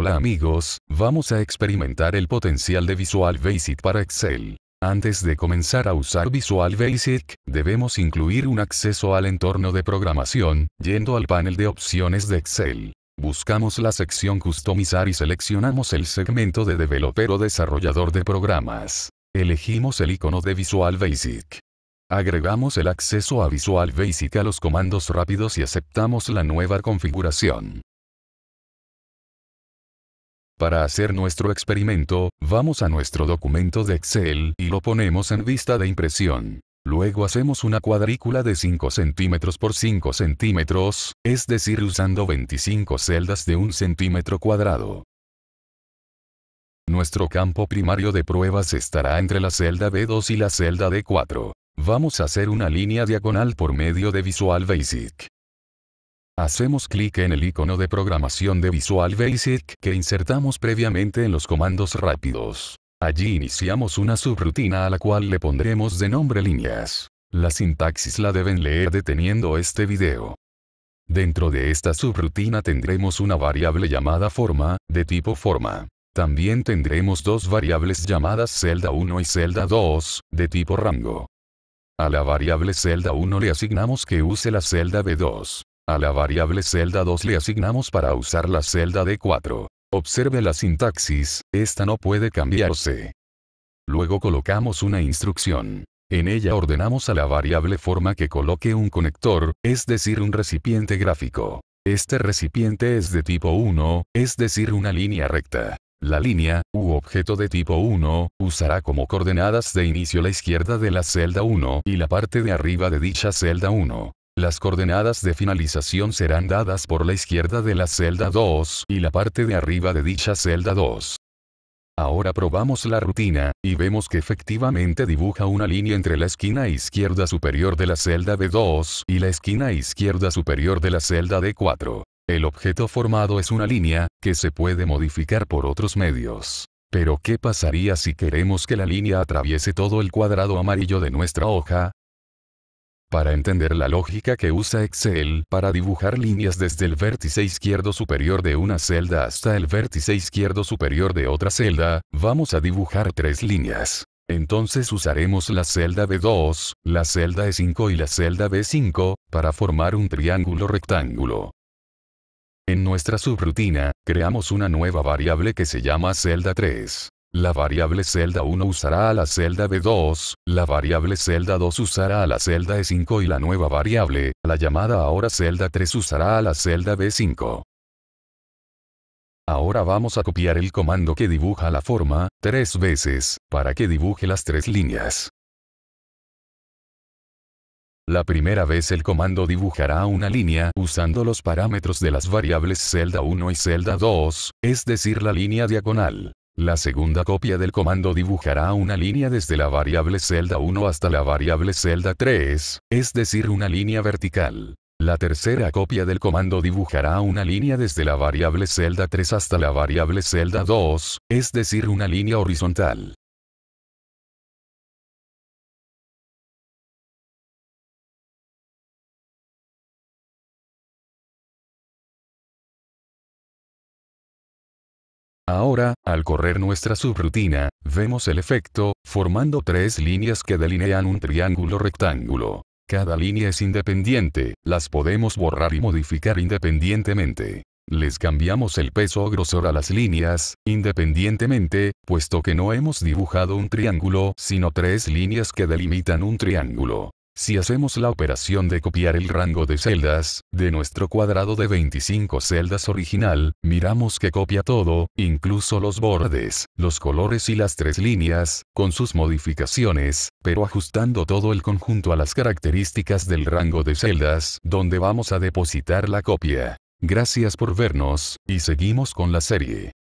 Hola amigos, vamos a experimentar el potencial de Visual Basic para Excel. Antes de comenzar a usar Visual Basic, debemos incluir un acceso al entorno de programación, yendo al panel de opciones de Excel. Buscamos la sección Customizar y seleccionamos el segmento de Developer o Desarrollador de Programas. Elegimos el icono de Visual Basic. Agregamos el acceso a Visual Basic a los comandos rápidos y aceptamos la nueva configuración. Para hacer nuestro experimento, vamos a nuestro documento de Excel y lo ponemos en vista de impresión. Luego hacemos una cuadrícula de 5 centímetros por 5 centímetros, es decir usando 25 celdas de 1 centímetro cuadrado. Nuestro campo primario de pruebas estará entre la celda B2 y la celda D4. Vamos a hacer una línea diagonal por medio de Visual Basic. Hacemos clic en el icono de programación de Visual Basic que insertamos previamente en los comandos rápidos. Allí iniciamos una subrutina a la cual le pondremos de nombre líneas. La sintaxis la deben leer deteniendo este video. Dentro de esta subrutina tendremos una variable llamada forma, de tipo forma. También tendremos dos variables llamadas celda 1 y celda 2, de tipo rango. A la variable celda 1 le asignamos que use la celda B2. A la variable celda 2 le asignamos para usar la celda D4. Observe la sintaxis, esta no puede cambiarse. Luego colocamos una instrucción. En ella ordenamos a la variable forma que coloque un conector, es decir un recipiente gráfico. Este recipiente es de tipo 1, es decir una línea recta. La línea, u objeto de tipo 1, usará como coordenadas de inicio la izquierda de la celda 1 y la parte de arriba de dicha celda 1. Las coordenadas de finalización serán dadas por la izquierda de la celda 2 y la parte de arriba de dicha celda 2. Ahora probamos la rutina, y vemos que efectivamente dibuja una línea entre la esquina izquierda superior de la celda d 2 y la esquina izquierda superior de la celda D4. El objeto formado es una línea, que se puede modificar por otros medios. Pero ¿qué pasaría si queremos que la línea atraviese todo el cuadrado amarillo de nuestra hoja? Para entender la lógica que usa Excel para dibujar líneas desde el vértice izquierdo superior de una celda hasta el vértice izquierdo superior de otra celda, vamos a dibujar tres líneas. Entonces usaremos la celda B2, la celda E5 y la celda B5, para formar un triángulo rectángulo. En nuestra subrutina, creamos una nueva variable que se llama celda 3. La variable celda 1 usará a la celda B2, la variable celda 2 usará a la celda E5 y la nueva variable, la llamada ahora celda 3 usará a la celda B5. Ahora vamos a copiar el comando que dibuja la forma, tres veces, para que dibuje las tres líneas. La primera vez el comando dibujará una línea usando los parámetros de las variables celda 1 y celda 2, es decir la línea diagonal. La segunda copia del comando dibujará una línea desde la variable celda 1 hasta la variable celda 3, es decir una línea vertical. La tercera copia del comando dibujará una línea desde la variable celda 3 hasta la variable celda 2, es decir una línea horizontal. Ahora, al correr nuestra subrutina, vemos el efecto, formando tres líneas que delinean un triángulo rectángulo. Cada línea es independiente, las podemos borrar y modificar independientemente. Les cambiamos el peso o grosor a las líneas, independientemente, puesto que no hemos dibujado un triángulo, sino tres líneas que delimitan un triángulo. Si hacemos la operación de copiar el rango de celdas, de nuestro cuadrado de 25 celdas original, miramos que copia todo, incluso los bordes, los colores y las tres líneas, con sus modificaciones, pero ajustando todo el conjunto a las características del rango de celdas donde vamos a depositar la copia. Gracias por vernos, y seguimos con la serie.